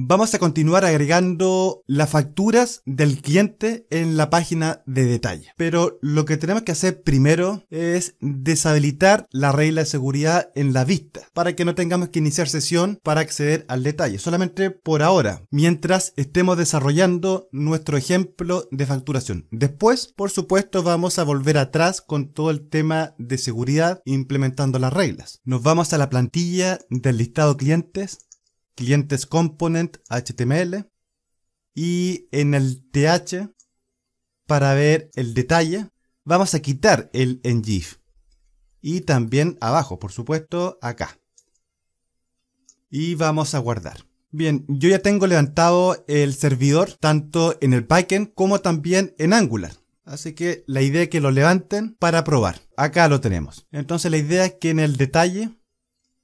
Vamos a continuar agregando las facturas del cliente en la página de detalle. Pero lo que tenemos que hacer primero es deshabilitar la regla de seguridad en la vista para que no tengamos que iniciar sesión para acceder al detalle. Solamente por ahora, mientras estemos desarrollando nuestro ejemplo de facturación. Después, por supuesto, vamos a volver atrás con todo el tema de seguridad implementando las reglas. Nos vamos a la plantilla del listado clientes clientes component HTML y en el TH para ver el detalle vamos a quitar el ngif y también abajo, por supuesto, acá. Y vamos a guardar. Bien, yo ya tengo levantado el servidor tanto en el backend como también en Angular. Así que la idea es que lo levanten para probar. Acá lo tenemos. Entonces la idea es que en el detalle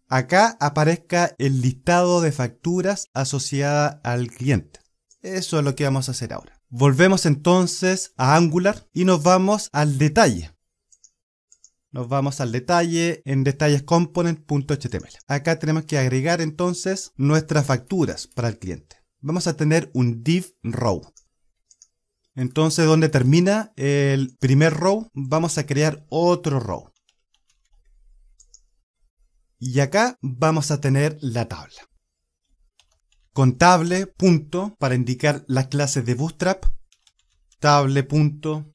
acá aparezca el listado de facturas asociada al cliente. Eso es lo que vamos a hacer ahora. Volvemos entonces a Angular y nos vamos al detalle. Nos vamos al detalle en detallescomponent.html. Acá tenemos que agregar entonces nuestras facturas para el cliente. Vamos a tener un div row. Entonces, donde termina el primer row, vamos a crear otro row. Y acá vamos a tener la tabla. con punto, para indicar las clases de Bootstrap. Table, punto.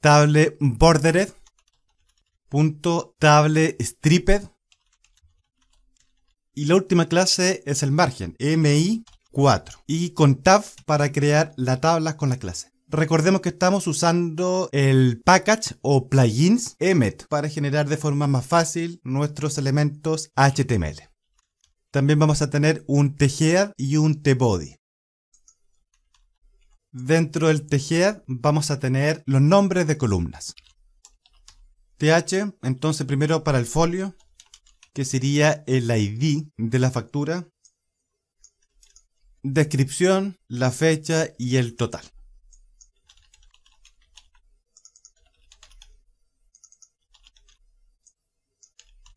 Table Punto, table stripped. Y la última clase es el margen, MI4. Y con tab para crear la tabla con la clase. Recordemos que estamos usando el package o plugins Emmet para generar de forma más fácil nuestros elementos HTML. También vamos a tener un thead y un tbody. Dentro del thead vamos a tener los nombres de columnas. TH, entonces primero para el folio, que sería el ID de la factura. Descripción, la fecha y el total.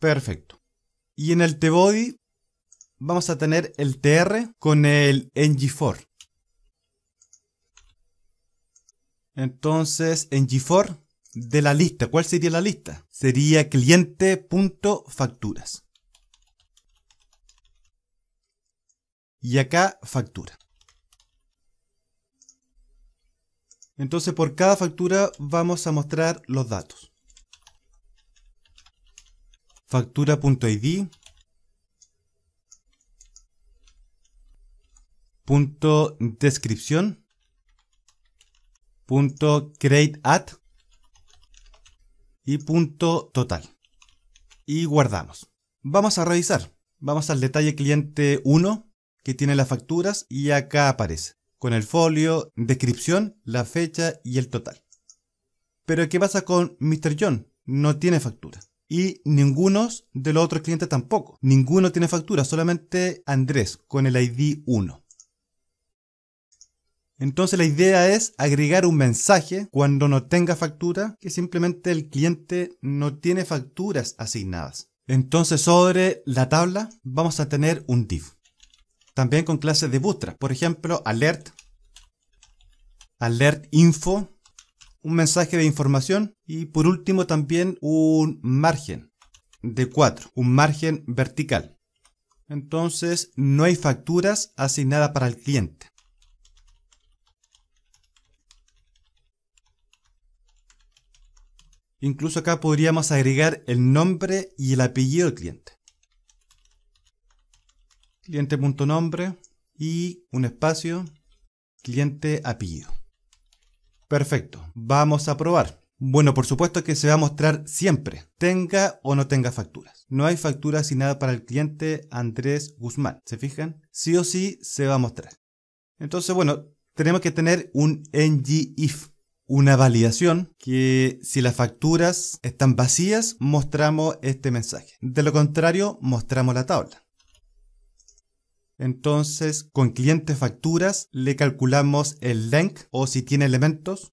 Perfecto. Y en el T-Body vamos a tener el TR con el NG4. Entonces, NG4 de la lista. ¿Cuál sería la lista? Sería cliente.facturas. Y acá factura. Entonces por cada factura vamos a mostrar los datos factura.id punto descripción punto create at y punto total y guardamos vamos a revisar vamos al detalle cliente 1 que tiene las facturas y acá aparece con el folio descripción la fecha y el total pero qué pasa con Mr. John no tiene factura y ninguno de los otros clientes tampoco. Ninguno tiene factura, solamente Andrés con el ID 1. Entonces la idea es agregar un mensaje cuando no tenga factura, que simplemente el cliente no tiene facturas asignadas. Entonces sobre la tabla vamos a tener un div. También con clases de Bootstrap, por ejemplo, alert, alert info, un mensaje de información y por último también un margen de 4, un margen vertical. Entonces no hay facturas asignadas para el cliente. Incluso acá podríamos agregar el nombre y el apellido del cliente. Cliente.nombre y un espacio cliente apellido. Perfecto, vamos a probar. Bueno, por supuesto que se va a mostrar siempre, tenga o no tenga facturas. No hay facturas y nada para el cliente Andrés Guzmán, ¿se fijan? Sí o sí se va a mostrar. Entonces, bueno, tenemos que tener un ng-if, una validación que si las facturas están vacías, mostramos este mensaje. De lo contrario, mostramos la tabla. Entonces, con cliente facturas le calculamos el length o si tiene elementos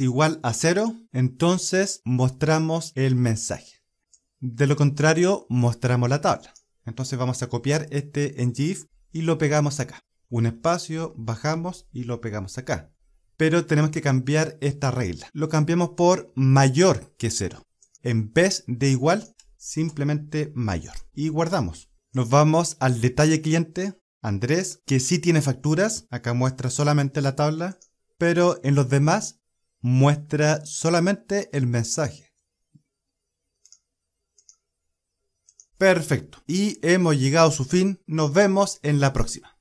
igual a cero, entonces mostramos el mensaje. De lo contrario, mostramos la tabla. Entonces vamos a copiar este en GIF y lo pegamos acá. Un espacio, bajamos y lo pegamos acá. Pero tenemos que cambiar esta regla. Lo cambiamos por mayor que cero. En vez de igual, simplemente mayor. Y guardamos. Nos vamos al detalle cliente, Andrés, que sí tiene facturas. Acá muestra solamente la tabla. Pero en los demás muestra solamente el mensaje. Perfecto. Y hemos llegado a su fin. Nos vemos en la próxima.